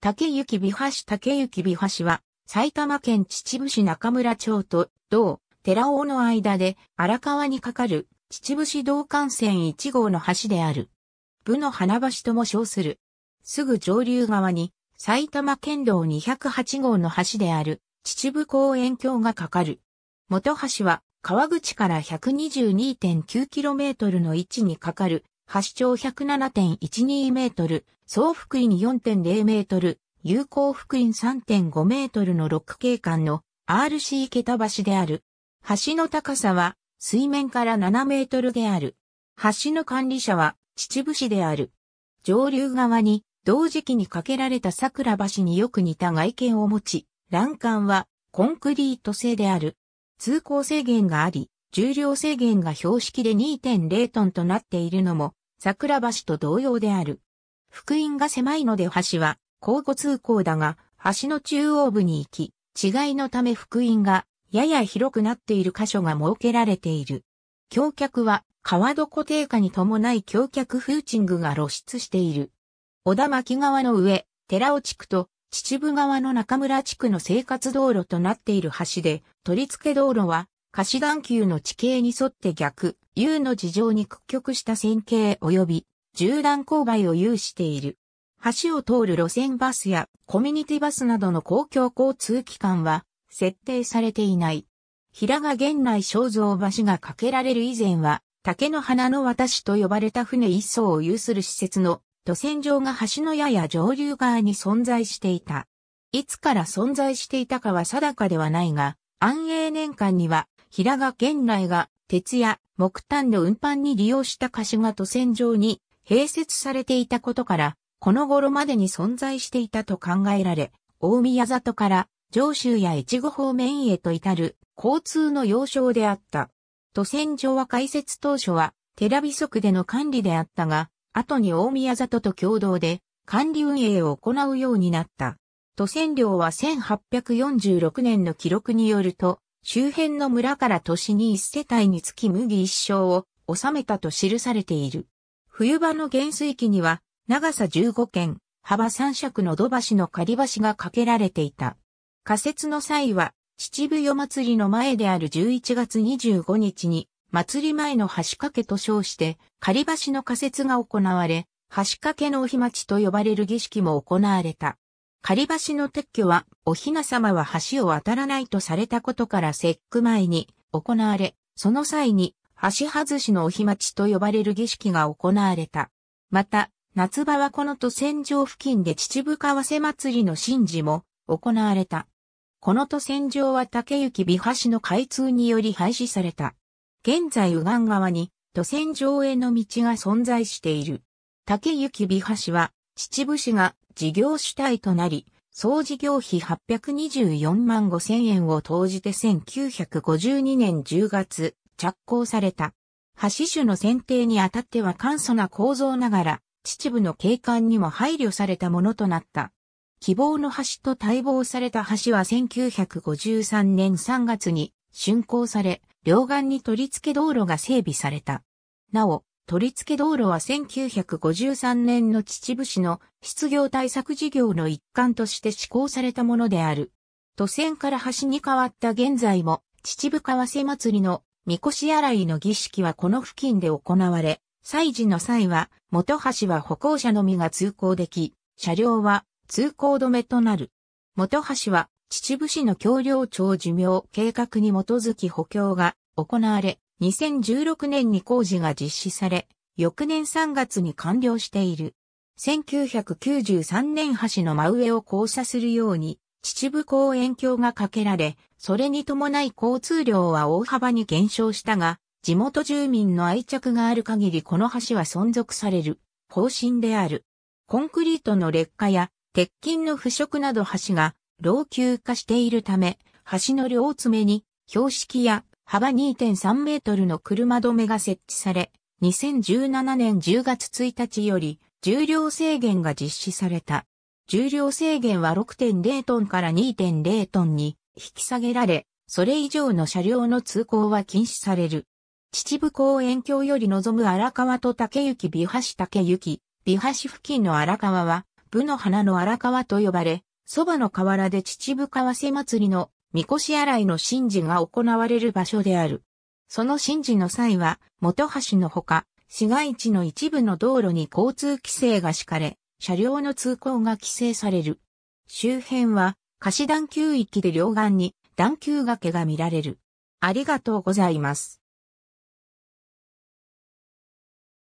竹行美橋竹行美橋は、埼玉県秩父市中村町と、同、寺尾の間で荒川に架かる秩父市道幹線1号の橋である。部の花橋とも称する。すぐ上流側に、埼玉県道208号の橋である秩父公園橋が架かる。元橋は、川口から 122.9km の位置に架かる橋長107.12メートル、総福院4.0メートル、有効福院3.5メートルの6景観の RC 桁橋である。橋の高さは水面から7メートルである。橋の管理者は秩父市である。上流側に同時期に架けられた桜橋によく似た外見を持ち、欄干はコンクリート製である。通行制限があり、重量制限が標識で2.0トンとなっているのも、桜橋と同様である。福音が狭いので橋は、交互通行だが、橋の中央部に行き、違いのため福音が、やや広くなっている箇所が設けられている。橋脚は、川床低下に伴い橋脚フーチングが露出している。小田巻川の上、寺尾地区と秩父川の中村地区の生活道路となっている橋で、取り付け道路は貸眼球の地形に沿って逆、U の事情に屈曲した線形及び、縦断勾配を有している。橋を通る路線バスやコミュニティバスなどの公共交通機関は設定されていない。平賀源内肖像橋が架けられる以前は、竹の花の渡しと呼ばれた船一層を有する施設の土船場が橋のやや上流側に存在していた。いつから存在していたかは定かではないが、安永年間には平賀源内が鉄や木炭の運搬に利用した貸しが渡船場に併設されていたことから、この頃までに存在していたと考えられ、大宮里から上州や越後方面へと至る交通の要衝であった。渡船場は開設当初は寺美足での管理であったが、後に大宮里と共同で管理運営を行うようになった。渡船料は1846年の記録によると、周辺の村から都市に一世帯につき麦一升を収めたと記されている。冬場の減水期には、長さ15軒、幅3尺の土橋の仮橋が架けられていた。仮設の際は、秩父夜祭りの前である11月25日に、祭り前の橋掛けと称して、仮橋の仮設が行われ、橋掛けのお日待ちと呼ばれる儀式も行われた。仮橋の撤去は、お雛様は橋を渡らないとされたことから節句前に行われ、その際に、橋外しのお日待ちと呼ばれる儀式が行われた。また、夏場はこの渡船場付近で秩父川瀬祭りの神事も行われた。この渡船場は竹行美橋の開通により廃止された。現在右岸側に渡船場への道が存在している。竹行美橋は秩父市が事業主体となり、総事業費824万5千円を投じて1952年10月着工された。橋種の選定にあたっては簡素な構造ながら、秩父の景観にも配慮されたものとなった。希望の橋と待望された橋は1953年3月に竣工され、両岸に取り付け道路が整備された。なお、取り付け道路は1953年の秩父市の失業対策事業の一環として施行されたものである。都線から橋に変わった現在も、秩父川瀬祭りの神輿洗いの儀式はこの付近で行われ、祭事の際は、元橋は歩行者のみが通行でき、車両は通行止めとなる。元橋は秩父市の橋梁庁寿命計画に基づき補強が行われ、2016年に工事が実施され、翌年3月に完了している。1993年橋の真上を交差するように、秩父公園橋が架けられ、それに伴い交通量は大幅に減少したが、地元住民の愛着がある限りこの橋は存続される方針である。コンクリートの劣化や鉄筋の腐食など橋が老朽化しているため、橋の両爪に標識や幅2.3メートルの車止めが設置され、2017年10月1日より重量制限が実施された。重量制限は6.0トンから2.0トンに引き下げられ、それ以上の車両の通行は禁止される。秩父公園橋より望む荒川と竹雪美橋竹雪、美橋付近の荒川は、部の花の荒川と呼ばれ、蕎麦の河原で秩父川瀬祭りのみこし洗いの神事が行われる場所である。その神事の際は、元橋のほか、市街地の一部の道路に交通規制が敷かれ、車両の通行が規制される。周辺は、貸し段丘域で両岸に、段丘崖が見られる。ありがとうございます。